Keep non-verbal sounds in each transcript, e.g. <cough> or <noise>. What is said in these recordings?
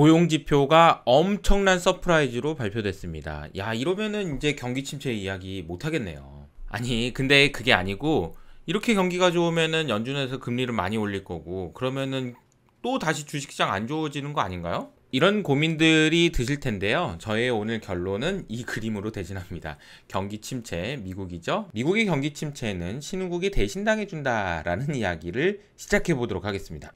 고용 지표가 엄청난 서프라이즈로 발표됐습니다. 야, 이러면은 이제 경기 침체 이야기 못 하겠네요. 아니, 근데 그게 아니고 이렇게 경기가 좋으면은 연준에서 금리를 많이 올릴 거고 그러면은 또 다시 주식시장 안 좋아지는 거 아닌가요? 이런 고민들이 드실 텐데요. 저의 오늘 결론은 이 그림으로 대신합니다. 경기 침체, 미국이죠? 미국의 경기 침체는 신흥국이 대신당해준다라는 이야기를 시작해 보도록 하겠습니다.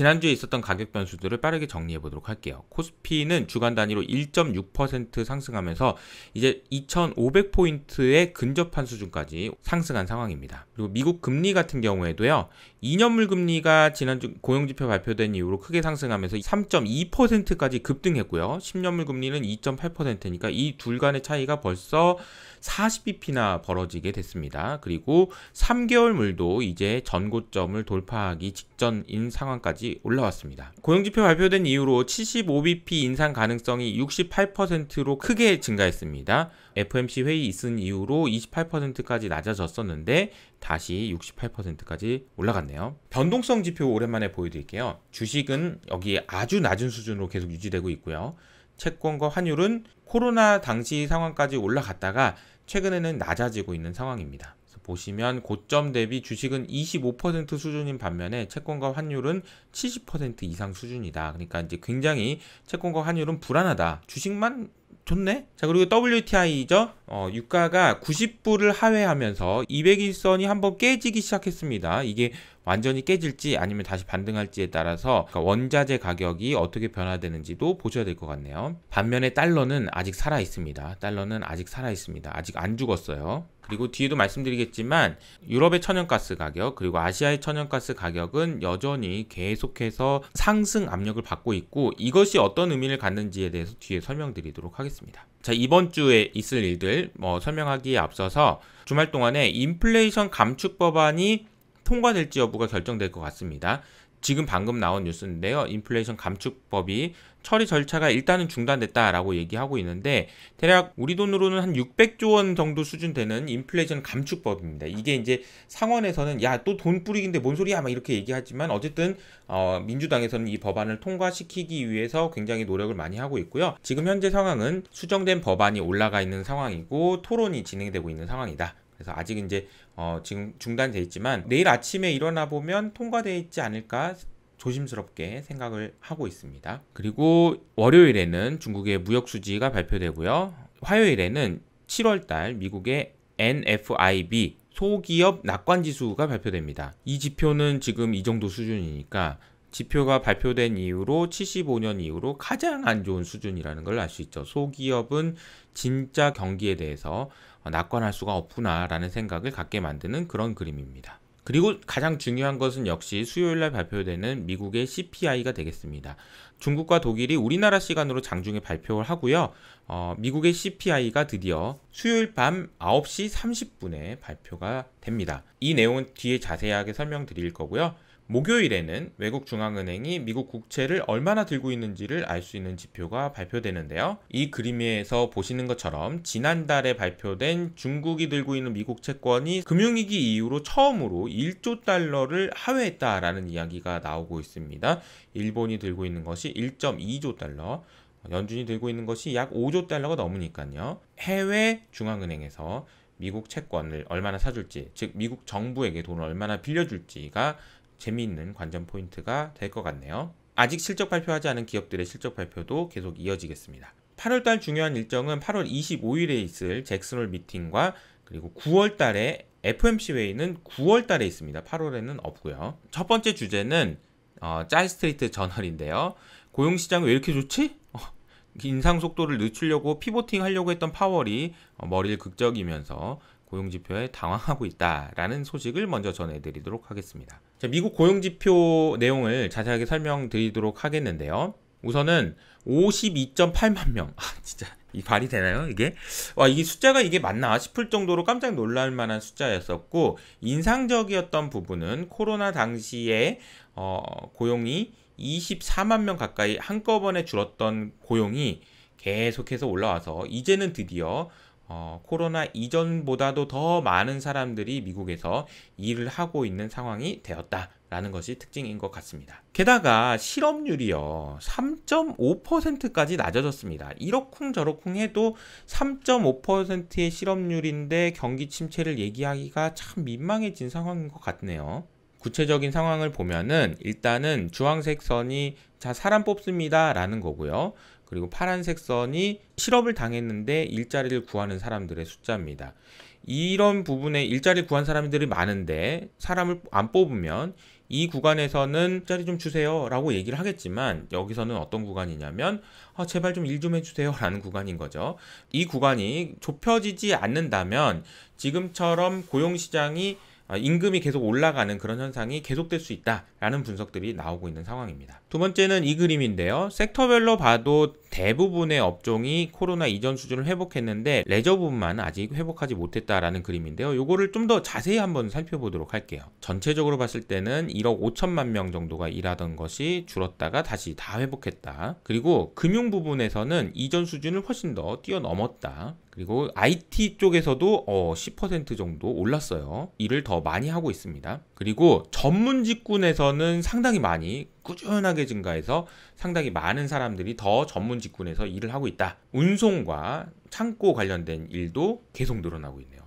지난주에 있었던 가격 변수들을 빠르게 정리해 보도록 할게요. 코스피는 주간 단위로 1.6% 상승하면서 이제 2 5 0 0포인트의 근접한 수준까지 상승한 상황입니다. 그리고 미국 금리 같은 경우에도요. 2년물 금리가 지난주 고용지표 발표된 이후로 크게 상승하면서 3.2%까지 급등했고요. 10년물 금리는 2.8%니까 이 둘 간의 차이가 벌써 40bp나 벌어지게 됐습니다. 그리고 3개월 물도 이제 전고점을 돌파하기 직전인 상황까지 올라왔습니다. 고용지표 발표된 이후로 75bp 인상 가능성이 68%로 크게 증가했습니다. FMC 회의 있은 이후로 28%까지 낮아졌었는데 다시 68%까지 올라갔네요. 변동성 지표 오랜만에 보여드릴게요. 주식은 여기 아주 낮은 수준으로 계속 유지되고 있고요. 채권과 환율은 코로나 당시 상황까지 올라갔다가 최근에는 낮아지고 있는 상황입니다. 보시면 고점 대비 주식은 25% 수준인 반면에 채권과 환율은 70% 이상 수준이다. 그러니까 이제 굉장히 채권과 환율은 불안하다. 주식만 좋네. 자, 그리고 WTI죠. 어, 유가가 90불을 하회하면서 200일선이 한번 깨지기 시작했습니다. 이게 완전히 깨질지 아니면 다시 반등할지에 따라서 그러니까 원자재 가격이 어떻게 변화되는지도 보셔야 될 것 같네요. 반면에 달러는 아직 살아 있습니다. 달러는 아직 살아 있습니다. 아직 안 죽었어요. 그리고 뒤에도 말씀드리겠지만 유럽의 천연가스 가격 그리고 아시아의 천연가스 가격은 여전히 계속해서 상승 압력을 받고 있고 이것이 어떤 의미를 갖는지에 대해서 뒤에 설명드리도록 하겠습니다. 자, 이번 주에 있을 일들 뭐 설명하기에 앞서서 주말 동안에 인플레이션 감축 법안이 통과될지 여부가 결정될 것 같습니다. 지금 방금 나온 뉴스인데요. 인플레이션 감축법이 처리 절차가 일단은 중단됐다라고 얘기하고 있는데 대략 우리 돈으로는 한 600조 원 정도 수준 되는 인플레이션 감축법입니다. 이게 이제 상원에서는 야 또 돈 뿌리긴데 뭔 소리야 막 이렇게 얘기하지만 어쨌든 어, 민주당에서는 이 법안을 통과시키기 위해서 굉장히 노력을 많이 하고 있고요. 지금 현재 상황은 수정된 법안이 올라가 있는 상황이고 토론이 진행되고 있는 상황이다. 그래서 아직 이제 어, 지금 중단돼 있지만 내일 아침에 일어나 보면 통과돼 있지 않을까 조심스럽게 생각을 하고 있습니다. 그리고 월요일에는 중국의 무역 수지가 발표되고요. 화요일에는 7월달 미국의 NFIB 소기업 낙관 지수가 발표됩니다. 이 지표는 지금 이 정도 수준이니까 지표가 발표된 이후로 75년 이후로 가장 안 좋은 수준이라는 걸 알 수 있죠. 소기업은 진짜 경기에 대해서 어, 낙관할 수가 없구나라는 생각을 갖게 만드는 그런 그림입니다. 그리고 가장 중요한 것은 역시 수요일날 발표되는 미국의 CPI가 되겠습니다. 중국과 독일이 우리나라 시간으로 장중에 발표를 하고요. 어, 미국의 CPI가 드디어 수요일 밤 9시 30분에 발표가 됩니다. 이 내용은 뒤에 자세하게 설명드릴 거고요. 목요일에는 외국 중앙은행이 미국 국채를 얼마나 들고 있는지를 알 수 있는 지표가 발표되는데요. 이 그림에서 보시는 것처럼 지난달에 발표된 중국이 들고 있는 미국 채권이 금융위기 이후로 처음으로 1조 달러를 하회했다라는 이야기가 나오고 있습니다. 일본이 들고 있는 것이 1.2조 달러, 연준이 들고 있는 것이 약 5조 달러가 넘으니까요. 해외 중앙은행에서 미국 채권을 얼마나 사줄지, 즉 미국 정부에게 돈을 얼마나 빌려줄지가 재미있는 관전 포인트가 될 것 같네요. 아직 실적 발표하지 않은 기업들의 실적 발표도 계속 이어지겠습니다. 8월달 중요한 일정은 8월 25일에 있을 잭슨홀 미팅과 그리고 9월달에 FMC 회의는 9월달에 있습니다. 8월에는 없고요. 첫 번째 주제는 어, 짤스트리트 저널인데요. 고용시장 왜 이렇게 좋지? 어, 인상 속도를 늦추려고 피보팅 하려고 했던 파월이 어, 머리를 극적이면서 고용지표에 당황하고 있다라는 소식을 먼저 전해드리도록 하겠습니다. 자, 미국 고용지표 내용을 자세하게 설명드리도록 하겠는데요. 우선은 52.8만 명. 아, 진짜. 이 발이 되나요, 이게? 와, 이게 숫자가 이게 맞나 싶을 정도로 깜짝 놀랄 만한 숫자였었고, 인상적이었던 부분은 코로나 당시에, 어, 고용이 24만 명 가까이 한꺼번에 줄었던 고용이 계속해서 올라와서, 이제는 드디어 어, 코로나 이전보다도 더 많은 사람들이 미국에서 일을 하고 있는 상황이 되었다. 라는 것이 특징인 것 같습니다. 게다가 실업률이요. 3.5%까지 낮아졌습니다. 이렇쿵저렇쿵 해도 3.5%의 실업률인데 경기 침체를 얘기하기가 참 민망해진 상황인 것 같네요. 구체적인 상황을 보면은 일단은 주황색 선이 자 사람 뽑습니다 라는 거고요. 그리고 파란색 선이 실업을 당했는데 일자리를 구하는 사람들의 숫자입니다. 이런 부분에 일자리 구한 사람들이 많은데 사람을 안 뽑으면 이 구간에서는 일 자리 좀 주세요 라고 얘기를 하겠지만 여기서는 어떤 구간이냐면 아, 제발 좀 일 좀 해주세요 라는 구간인 거죠 이 구간이 좁혀지지 않는다면 지금처럼 고용시장이 어, 임금이 계속 올라가는 그런 현상이 계속될 수 있다라는 분석들이 나오고 있는 상황입니다. 두 번째는 이 그림인데요. 섹터별로 봐도 대부분의 업종이 코로나 이전 수준을 회복했는데 레저분만 부 아직 회복하지 못했다라는 그림인데요. 이거를 좀 더 자세히 한번 살펴보도록 할게요. 전체적으로 봤을 때는 1억 5천만 명 정도가 일하던 것이 줄었다가 다시 다 회복했다. 그리고 금융 부분에서는 이전 수준을 훨씬 더 뛰어넘었다. 그리고 IT 쪽에서도 10% 어, 정도 올랐어요. 일을 더 많이 하고 있습니다. 그리고 전문 직군에서는 상당히 많이 꾸준하게 증가해서 상당히 많은 사람들이 더 전문 직군에서 일을 하고 있다. 운송과 창고 관련된 일도 계속 늘어나고 있네요.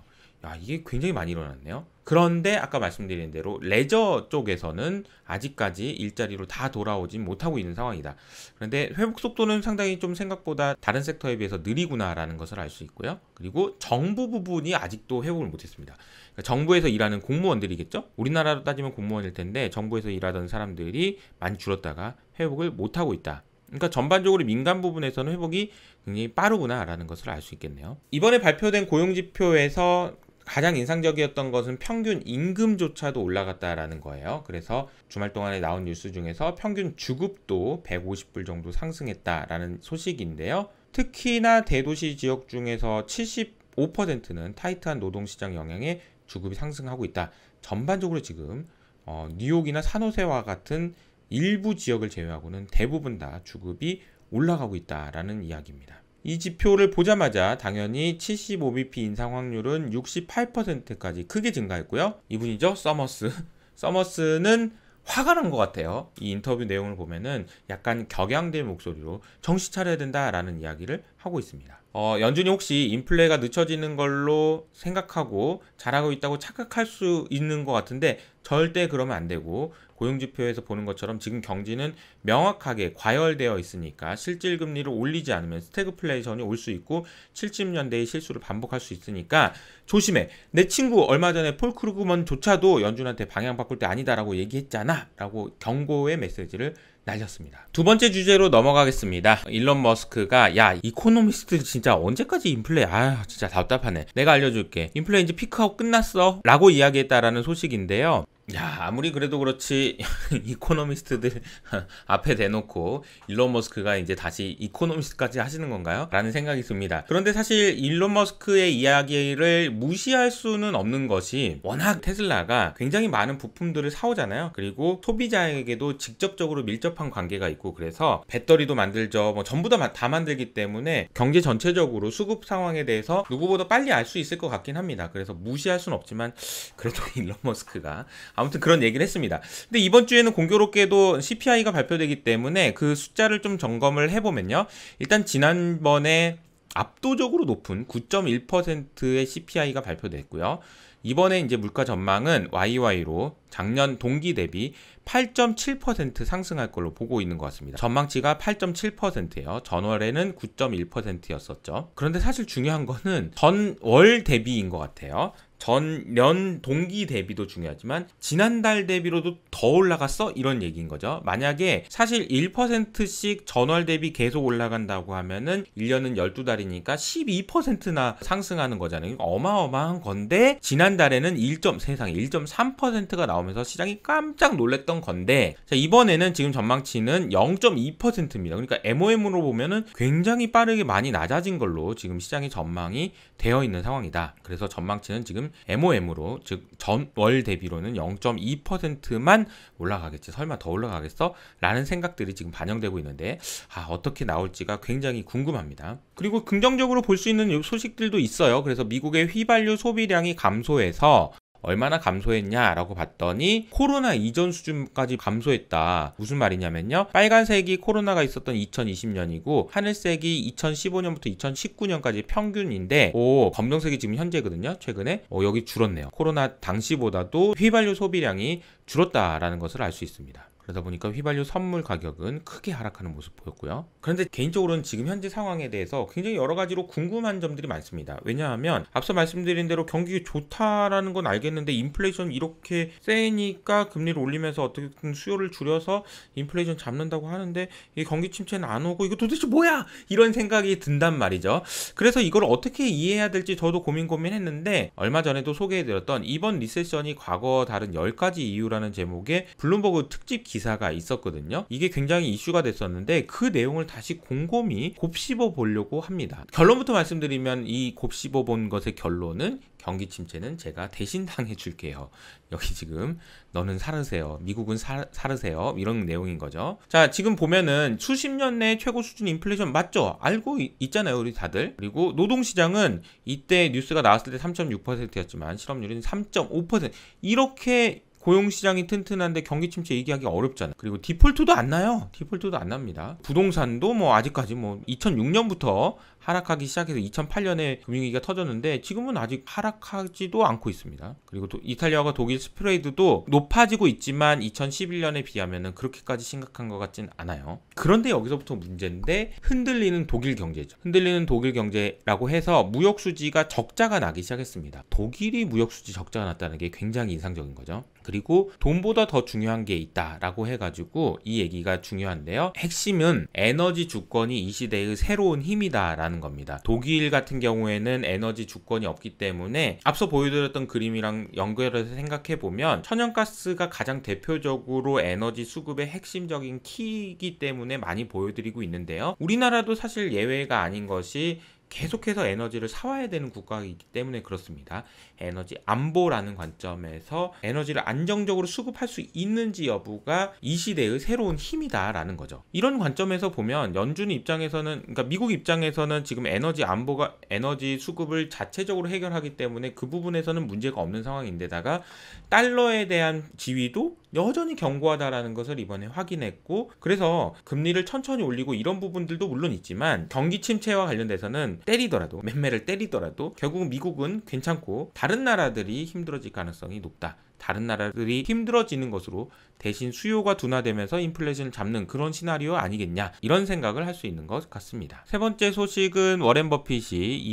야, 아, 이게 굉장히 많이 일어났네요. 그런데 아까 말씀드린 대로 레저 쪽에서는 아직까지 일자리로 다 돌아오진 못하고 있는 상황이다. 그런데 회복 속도는 상당히 좀 생각보다 다른 섹터에 비해서 느리구나라는 것을 알 수 있고요. 그리고 정부 부분이 아직도 회복을 못했습니다. 그러니까 정부에서 일하는 공무원들이겠죠? 우리나라로 따지면 공무원일 텐데 정부에서 일하던 사람들이 많이 줄었다가 회복을 못하고 있다. 그러니까 전반적으로 민간 부분에서는 회복이 굉장히 빠르구나라는 것을 알 수 있겠네요. 이번에 발표된 고용지표에서 가장 인상적이었던 것은 평균 임금조차도 올라갔다라는 거예요. 그래서 주말 동안에 나온 뉴스 중에서 평균 주급도 150불 정도 상승했다라는 소식인데요. 특히나 대도시 지역 중에서 75%는 타이트한 노동시장 영향에 주급이 상승하고 있다. 전반적으로 지금 어, 뉴욕이나 산호세와 같은 일부 지역을 제외하고는 대부분 다 주급이 올라가고 있다라는 이야기입니다. 이 지표를 보자마자 당연히 75bp 인상 확률은 68%까지 크게 증가했고요. 이분이죠. 서머스. <laughs> 서머스는 화가 난 것 같아요. 이 인터뷰 내용을 보면은 약간 격양된 목소리로 정신 차려야 된다라는 이야기를 하고 있습니다. 어, 연준이 혹시 인플레가 늦춰지는 걸로 생각하고 잘하고 있다고 착각할 수 있는 것 같은데 절대 그러면 안 되고 고용지표에서 보는 것처럼 지금 경지는 명확하게 과열되어 있으니까 실질 금리를 올리지 않으면 스태그플레이션이 올 수 있고 70년대의 실수를 반복할 수 있으니까 조심해. 내 친구 얼마 전에 폴 크루그먼조차도 연준한테 방향 바꿀 때 아니다라고 얘기했잖아라고 경고의 메시지를 날렸습니다. 두 번째 주제로 넘어가겠습니다. 일론 머스크가 야 이코노미스트 진짜 언제까지 인플레 아 진짜 답답하네. 내가 알려줄게. 인플레 이제 피크하고 끝났어 라고 이야기했다라는 소식인데요. 야, 아무리 그래도 그렇지, <laughs> 이코노미스트들 <laughs> 앞에 대놓고 일론 머스크가 이제 다시 이코노미스트까지 하시는 건가요? 라는 생각이 듭니다. 그런데 사실 일론 머스크의 이야기를 무시할 수는 없는 것이 워낙 테슬라가 굉장히 많은 부품들을 사오잖아요. 그리고 소비자에게도 직접적으로 밀접한 관계가 있고 그래서 배터리도 만들죠. 뭐 전부 다, 다 만들기 때문에 경제 전체적으로 수급 상황에 대해서 누구보다 빨리 알 수 있을 것 같긴 합니다. 그래서 무시할 수는 없지만 그래도 <laughs> 일론 머스크가 아무튼 그런 얘기를 했습니다. 근데 이번 주에는 공교롭게도 CPI가 발표되기 때문에 그 숫자를 좀 점검을 해보면요. 일단 지난번에 압도적으로 높은 9.1%의 CPI가 발표됐고요. 이번에 이제 물가 전망은 YY로 작년 동기 대비 8.7% 상승할 걸로 보고 있는 것 같습니다. 전망치가 8.7%예요. 전월에는 9.1%였었죠. 그런데 사실 중요한 거는 전월 대비인 것 같아요. 전년 동기 대비도 중요하지만 지난달 대비로도 더 올라갔어? 이런 얘기인 거죠. 만약에 사실 1%씩 전월 대비 계속 올라간다고 하면은 1년은 12달이니까 12%나 상승하는 거잖아요. 어마어마한 건데 지난달에는 1점 세상 1.3%가 나오면서 시장이 깜짝 놀랐던 건데 자, 이번에는 지금 전망치는 0.2%입니다. 그러니까 MOM으로 보면은 굉장히 빠르게 많이 낮아진 걸로 지금 시장의 전망이 되어 있는 상황이다. 그래서 전망치는 지금 MOM으로 즉 전월 대비로는 0.2%만 올라가겠지 설마 더 올라가겠어? 라는 생각들이 지금 반영되고 있는데 아 어떻게 나올지가 굉장히 궁금합니다. 그리고 긍정적으로 볼 수 있는 소식들도 있어요. 그래서 미국의 휘발유 소비량이 감소해서 얼마나 감소했냐라고 봤더니 코로나 이전 수준까지 감소했다. 무슨 말이냐면요. 빨간색이 코로나가 있었던 2020년이고 하늘색이 2015년부터 2019년까지 평균인데 오 검정색이 지금 현재거든요. 최근에 어, 여기 줄었네요. 코로나 당시보다도 휘발유 소비량이 줄었다라는 것을 알 수 있습니다. 그러다 보니까 휘발유 선물 가격은 크게 하락하는 모습 보였고요. 그런데 개인적으로는 지금 현재 상황에 대해서 굉장히 여러 가지로 궁금한 점들이 많습니다. 왜냐하면 앞서 말씀드린 대로 경기 좋다라는 건 알겠는데 인플레이션 이렇게 세니까 금리를 올리면서 어떻게든 수요를 줄여서 인플레이션 잡는다고 하는데 이 경기 침체는 안 오고 이거 도대체 뭐야? 이런 생각이 든단 말이죠. 그래서 이걸 어떻게 이해해야 될지 저도 고민 고민했는데 얼마 전에도 소개해드렸던 이번 리세션이 과거 다른 10가지 이유라는 제목의 블룸버그 특집 기사가 있었거든요. 이게 굉장히 이슈가 됐었는데 그 내용을 다시 곰곰이 곱씹어 보려고 합니다. 결론부터 말씀드리면 이 곱씹어 본 것의 결론은 경기 침체는 제가 대신 당해 줄게요. 여기 지금 너는 사르세요. 미국은 사, 사르세요. 이런 내용인 거죠. 자, 지금 보면은 수십 년 내 최고 수준 인플레이션 맞죠? 알고 있, 있잖아요, 우리 다들. 그리고 노동 시장은 이때 뉴스가 나왔을 때 3.6%였지만 실업률은 3.5% 이렇게 고용시장이 튼튼한데 경기 침체 얘기하기 어렵잖아요. 그리고 디폴트도 안 나요. 디폴트도 안 납니다. 부동산도 뭐 아직까지 뭐 2006년부터 하락하기 시작해서 2008년에 금융위기가 터졌는데 지금은 아직 하락하지도 않고 있습니다. 그리고 또 이탈리아와 독일 스프레이드도 높아지고 있지만 2011년에 비하면 그렇게까지 심각한 것 같진 않아요. 그런데 여기서부터 문제인데 흔들리는 독일 경제죠. 흔들리는 독일 경제라고 해서 무역 수지가 적자가 나기 시작했습니다. 독일이 무역 수지 적자가 났다는 게 굉장히 인상적인 거죠. 그리고 돈보다 더 중요한 게 있다라고 해가지고 이 얘기가 중요한데요. 핵심은 에너지 주권이 이 시대의 새로운 힘이다라는 있다는 겁니다. 독일 같은 경우에는 에너지 주권이 없기 때문에 앞서 보여드렸던 그림이랑 연결해서 생각해 보면 천연가스가 가장 대표적으로 에너지 수급의 핵심적인 키이기 때문에 많이 보여드리고 있는데요. 우리나라도 사실 예외가 아닌 것이 계속해서 에너지를 사와야 되는 국가이기 때문에 그렇습니다. 에너지 안보라는 관점에서 에너지를 안정적으로 수급할 수 있는지 여부가 이 시대의 새로운 힘이다라는 거죠. 이런 관점에서 보면 연준 입장에서는 그러니까 미국 입장에서는 지금 에너지 안보가 에너지 수급을 자체적으로 해결하기 때문에 그 부분에서는 문제가 없는 상황인데다가 달러에 대한 지위도 여전히 견고하다라는 것을 이번에 확인했고 그래서 금리를 천천히 올리고 이런 부분들도 물론 있지만 경기 침체와 관련돼서는 때리더라도 매매를 때리더라도 결국 미국은 괜찮고 다른 나라들이 힘들어질 가능성이 높다. 다른 나라들이 힘들어지는 것으로 대신 수요가 둔화되면서 인플레이션을 잡는 그런 시나리오 아니겠냐 이런 생각을 할 수 있는 것 같습니다. 세 번째 소식은 워렌 버핏이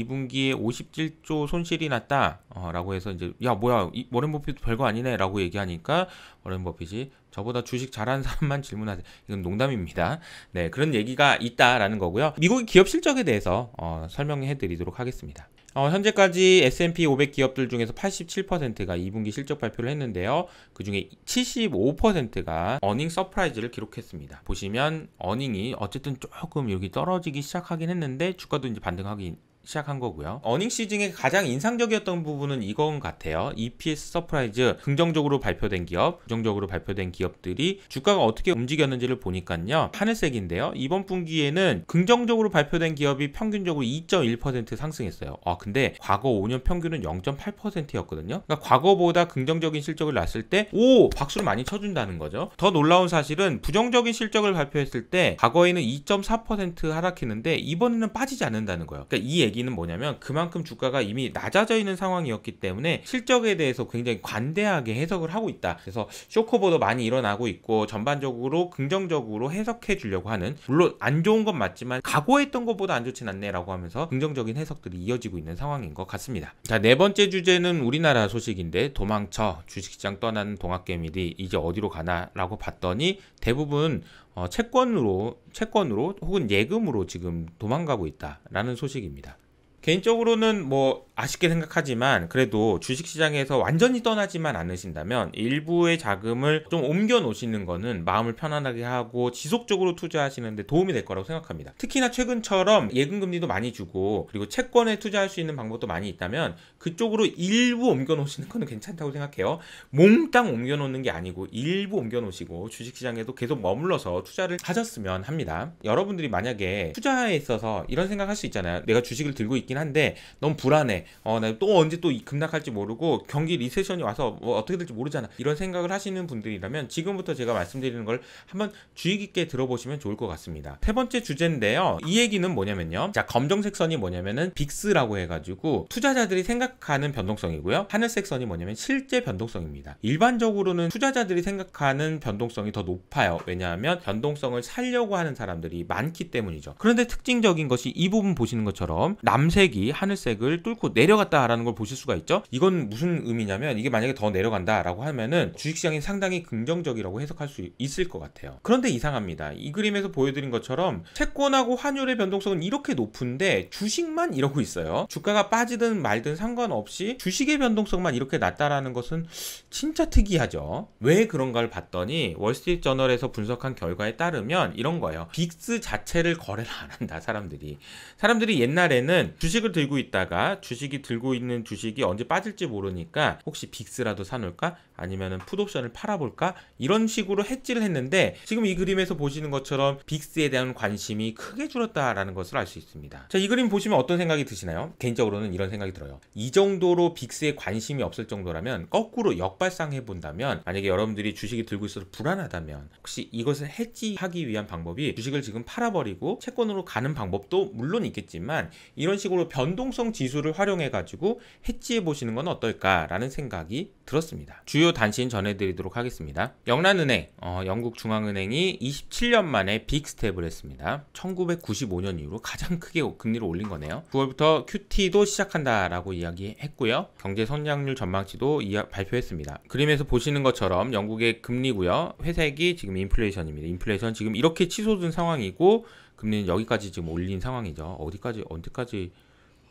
2분기에 57조 손실이 났다라고 어, 해서 이제 야 뭐야 워렌 버핏 별거 아니네라고 얘기하니까 워렌 버핏이 저보다 주식 잘하는 사람만 질문하세요. 이건 농담입니다. 네 그런 얘기가 있다라는 거고요. 미국의 기업 실적에 대해서 어, 설명해 드리도록 하겠습니다. 어, 현재까지 S&P 500 기업들 중에서 87%가 2분기 실적 발표를 했는데요. 그 중에 75%가 어닝 서프라이즈를 기록했습니다. 보시면 어닝이 어쨌든 조금 여기 떨어지기 시작하긴 했는데 주가도 이제 반등하기 시작한 거고요. 어닝 시즌의 가장 인상적이었던 부분은 이건 같아요. EPS 서프라이즈 긍정적으로 발표된 기업, 부정적으로 발표된 기업들이 주가가 어떻게 움직였는지를 보니까요. 하늘색인데요. 이번 분기에는 긍정적으로 발표된 기업이 평균적으로 2.1% 상승했어요. 아 근데 과거 5년 평균은 0.8%였거든요. 그러니까 과거보다 긍정적인 실적을 났을 때 오 박수를 많이 쳐준다는 거죠. 더 놀라운 사실은 부정적인 실적을 발표했을 때 과거에는 2.4% 하락했는데 이번에는 빠지지 않는다는 거예요. 그러니까 이 얘기는 뭐냐면 그만큼 주가가 이미 낮아져 있는 상황이었기 때문에 실적에 대해서 굉장히 관대하게 해석을 하고 있다. 그래서 쇼크보도 많이 일어나고 있고 전반적으로 긍정적으로 해석해 주려고 하는 물론 안 좋은 건 맞지만 각오했던 것보다 안 좋진 않네라고 하면서 긍정적인 해석들이 이어지고 있는 상황인 것 같습니다. 자, 네 번째 주제는 우리나라 소식인데 도망쳐 주식시장 떠난 동학개미들이 이제 어디로 가나라고 봤더니 대부분 어, 채권으로 채권으로 혹은 예금으로 지금 도망가고 있다라는 소식입니다. 개인적으로는 뭐 아쉽게 생각하지만 그래도 주식시장에서 완전히 떠나지만 않으신다면 일부의 자금을 좀 옮겨 놓으시는 거는 마음을 편안하게 하고 지속적으로 투자하시는데 도움이 될 거라고 생각합니다. 특히나 최근처럼 예금금리도 많이 주고 그리고 채권에 투자할 수 있는 방법도 많이 있다면 그쪽으로 일부 옮겨 놓으시는 거는 괜찮다고 생각해요. 몽땅 옮겨 놓는 게 아니고 일부 옮겨 놓으시고 주식시장에도 계속 머물러서 투자를 하셨으면 합니다. 여러분들이 만약에 투자에 있어서 이런 생각할 수 있잖아요. 내가 주식을 들고 있긴 한데 너무 불안해. 어, 나또 네, 언제 또 급락할지 모르고 경기 리세션이 와서 뭐 어떻게 될지 모르잖아. 이런 생각을 하시는 분들이라면 지금부터 제가 말씀드리는 걸 한번 주의 깊게 들어보시면 좋을 것 같습니다. 세 번째 주제인데요. 이 얘기는 뭐냐면요. 자, 검정색 선이 뭐냐면은 빅스라고 해가지고 투자자들이 생각하는 변동성이고요. 하늘색 선이 뭐냐면 실제 변동성입니다. 일반적으로는 투자자들이 생각하는 변동성이 더 높아요. 왜냐하면 변동성을 살려고 하는 사람들이 많기 때문이죠. 그런데 특징적인 것이 이 부분 보시는 것처럼 남색이 하늘색을 뚫고 내려갔다라는 걸 보실 수가 있죠. 이건 무슨 의미냐면 이게 만약에 더 내려간다라고 하면은 주식시장이 상당히 긍정적이라고 해석할 수 있을 것 같아요. 그런데 이상합니다. 이 그림에서 보여드린 것처럼 채권하고 환율의 변동성은 이렇게 높은데 주식만 이러고 있어요. 주가가 빠지든 말든 상관없이 주식의 변동성만 이렇게 낮다라는 것은 진짜 특이하죠. 왜 그런가를 봤더니 월스트리트 저널에서 분석한 결과에 따르면 이런 거예요. 빅스 자체를 거래를 안 한다 사람들이. 사람들이 옛날에는 주식을 들고 있다가 주식 주식이 들고 있는 주식이 언제 빠질지 모르니까 혹시 빅스라도 사놓을까? 아니면은 풋옵션을 팔아볼까 이런 식으로 해지를 했는데 지금 이 그림에서 보시는 것처럼 빅스에 대한 관심이 크게 줄었다라는 것을 알 수 있습니다. 자 이 그림 보시면 어떤 생각이 드시나요? 개인적으로는 이런 생각이 들어요. 이 정도로 빅스에 관심이 없을 정도라면 거꾸로 역발상해 본다면 만약에 여러분들이 주식이 들고 있어서 불안하다면 혹시 이것을 해지하기 위한 방법이 주식을 지금 팔아버리고 채권으로 가는 방법도 물론 있겠지만 이런 식으로 변동성 지수를 활용해 가지고 해지해 보시는 건 어떨까라는 생각이 들었습니다. 주요 단신 전해드리도록 하겠습니다. 영란은행, 어, 영국 중앙은행이 27년 만에 빅스텝을 했습니다. 1995년 이후로 가장 크게 금리를 올린 거네요. 9월부터 QT도 시작한다라고 이야기했고요. 경제 성장률 전망치도 발표했습니다. 그림에서 보시는 것처럼 영국의 금리고요. 회색이 지금 인플레이션입니다. 인플레이션 지금 이렇게 치솟은 상황이고 금리는 여기까지 지금 올린 상황이죠. 어디까지 언제까지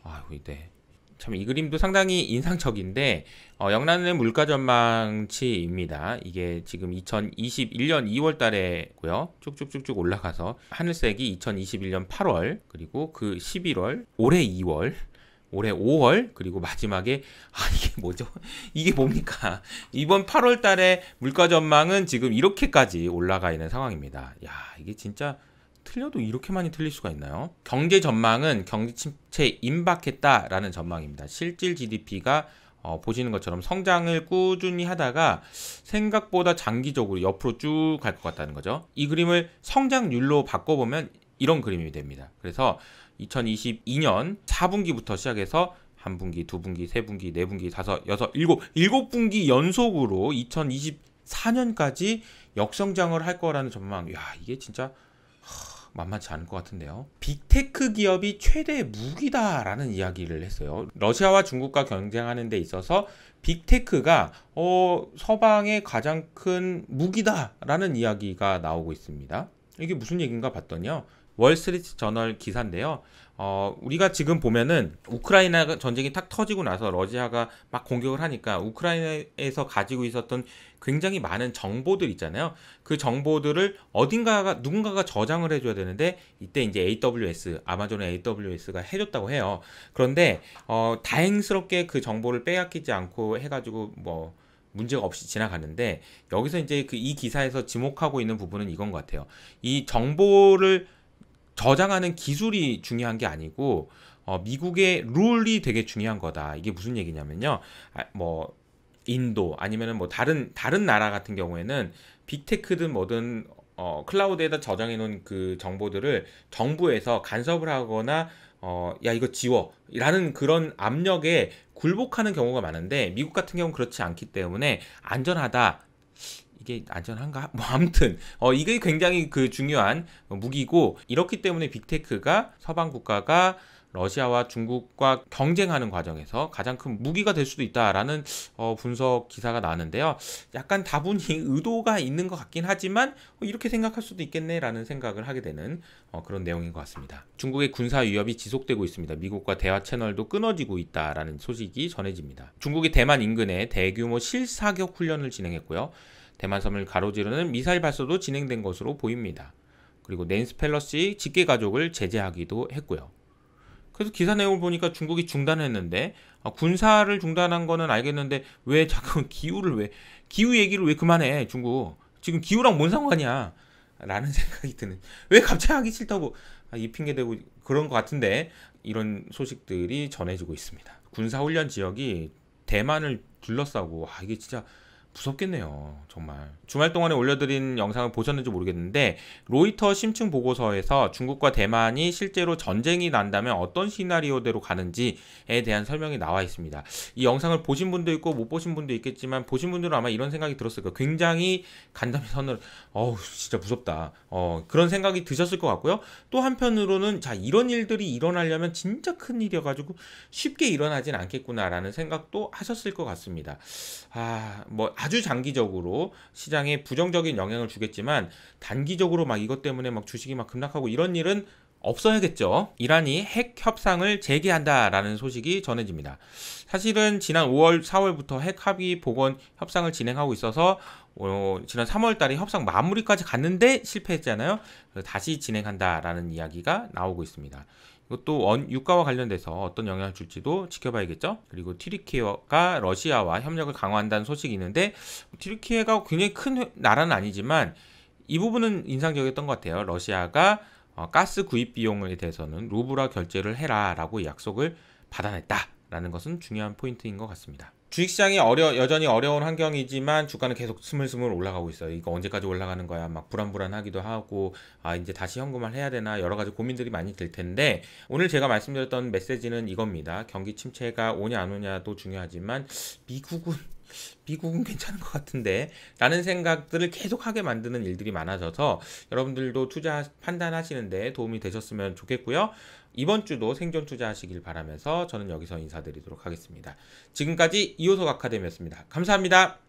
아이고 네. 참이 그림도 상당히 인상적인데 어, 영란의 물가 전망치입니다. 이게 지금 2021년 2월 달에고요. 쭉쭉쭉쭉 올라가서 하늘색이 2021년 8월 그리고 그 11월 올해 2월 올해 5월 그리고 마지막에 아 이게 뭐죠? <laughs> 이게 뭡니까? 이번 8월 달에 물가 전망은 지금 이렇게까지 올라가 있는 상황입니다. 야, 이게 진짜 틀려도 이렇게 많이 틀릴 수가 있나요? 경제 전망은 경제 침체 임박했다라는 전망입니다. 실질 GDP가 어, 보시는 것처럼 성장을 꾸준히 하다가 생각보다 장기적으로 옆으로 쭉 갈 것 같다는 거죠. 이 그림을 성장률로 바꿔보면 이런 그림이 됩니다. 그래서 2022년 4분기부터 시작해서 1 분기, 2 분기, 3 분기, 4 분기, 5, 6, 7, 섯 분기 연속으로 2024년까지 역성장을 할 거라는 전망. 야, 이게 진짜 만만치 않을 것 같은데요. 빅테크 기업이 최대 무기다라는 이야기를 했어요. 러시아와 중국과 경쟁하는 데 있어서 빅테크가 어, 서방의 가장 큰 무기다라는 이야기가 나오고 있습니다. 이게 무슨 얘기인가 봤더니요. 월스트리트 저널 기사인데요. 어, 우리가 지금 보면은 우크라이나 전쟁이 탁 터지고 나서 러시아가 막 공격을 하니까 우크라이나에서 가지고 있었던 굉장히 많은 정보들 있잖아요. 그 정보들을 어딘가가 누군가가 저장을 해줘야 되는데 이때 이제 AWS 아마존의 AWS가 해줬다고 해요. 그런데 어, 다행스럽게 그 정보를 빼앗기지 않고 해가지고 뭐 문제가 없이 지나가는데 여기서 이제 그 이 기사에서 지목하고 있는 부분은 이건 것 같아요. 이 정보를 저장하는 기술이 중요한 게 아니고 어, 미국의 룰이 되게 중요한 거다. 이게 무슨 얘기냐면요. 아, 뭐 인도 아니면은 뭐 다른 다른 나라 같은 경우에는 빅테크든 뭐든 어, 클라우드에다 저장해 놓은 그 정보들을 정부에서 간섭을 하거나 어, 야 이거 지워 라는 그런 압력에 굴복하는 경우가 많은데 미국 같은 경우는 그렇지 않기 때문에 안전하다 이게 안전한가? <laughs> 뭐 아무튼 어, 이게 굉장히 그 중요한 무기고 이렇기 때문에 빅테크가 서방 국가가 러시아와 중국과 경쟁하는 과정에서 가장 큰 무기가 될 수도 있다라는 어, 분석 기사가 나왔는데요. 약간 다분히 <laughs> 의도가 있는 것 같긴 하지만 어, 이렇게 생각할 수도 있겠네라는 생각을 하게 되는 어, 그런 내용인 것 같습니다. 중국의 군사 위협이 지속되고 있습니다. 미국과 대화 채널도 끊어지고 있다라는 소식이 전해집니다. 중국이 대만 인근에 대규모 실사격 훈련을 진행했고요. 대만섬을 가로지르는 미사일 발사도 진행된 것으로 보입니다. 그리고 낸스 펠러시 직계 가족을 제재하기도 했고요. 그래서 기사 내용을 보니까 중국이 중단했는데 아, 군사를 중단한 거는 알겠는데 왜 자꾸 기후를 왜 기후 얘기를 왜 그만해 중국 지금 기후랑 뭔 상관이야 라는 <laughs> 생각이 드는 왜 갑자기 하기 싫다고 아, 이 핑계 대고 그런 것 같은데 이런 소식들이 전해지고 있습니다 군사훈련 지역이 대만을 둘러싸고 아 이게 진짜 무섭겠네요. 정말. 주말 동안에 올려드린 영상을 보셨는지 모르겠는데 로이터 심층 보고서에서 중국과 대만이 실제로 전쟁이 난다면 어떤 시나리오대로 가는지에 대한 설명이 나와 있습니다. 이 영상을 보신 분도 있고 못 보신 분도 있겠지만 보신 분들은 아마 이런 생각이 들었을 거예요. 굉장히 간담회 선을 어우 진짜 무섭다. 어 그런 생각이 드셨을 것 같고요. 또 한편으로는 자 이런 일들이 일어나려면 진짜 큰 일이어 가지고 쉽게 일어나진 않겠구나라는 생각도 하셨을 것 같습니다. 아뭐 아주 장기적으로 시장에 부정적인 영향을 주겠지만 단기적으로 막 이것 때문에 막 주식이 막 급락하고 이런 일은 없어야겠죠. 이란이 핵 협상을 재개한다라는 소식이 전해집니다. 사실은 지난 5월, 4월부터 핵 합의 복원 협상을 진행하고 있어서 어, 지난 3월 달에 협상 마무리까지 갔는데 실패했잖아요. 그래서 다시 진행한다라는 이야기가 나오고 있습니다. 이것도 원, 유가와 관련돼서 어떤 영향을 줄지도 지켜봐야겠죠. 그리고 트리키예가 러시아와 협력을 강화한다는 소식이 있는데 트리키예가 굉장히 큰 나라는 아니지만 이 부분은 인상적이었던 것 같아요. 러시아가 어, 가스 구입 비용에 대해서는 루브라 결제를 해라라고 약속을 받아냈다라는 것은 중요한 포인트인 것 같습니다. 주식시장이 어려 여전히 어려운 환경이지만 주가는 계속 스물스물 올라가고 있어요. 이거 언제까지 올라가는 거야? 막 불안불안하기도 하고 아 이제 다시 현금을 해야 되나 여러 가지 고민들이 많이 들 텐데 오늘 제가 말씀드렸던 메시지는 이겁니다. 경기 침체가 오냐 안 오냐도 중요하지만 미국은 <laughs> 미국은 괜찮은 것 같은데 라는 생각들을 계속하게 만드는 일들이 많아져서 여러분들도 투자 판단하시는데 도움이 되셨으면 좋겠고요. 이번 주도 생존 투자하시길 바라면서 저는 여기서 인사드리도록 하겠습니다. 지금까지 이호석 아카데미였습니다. 감사합니다.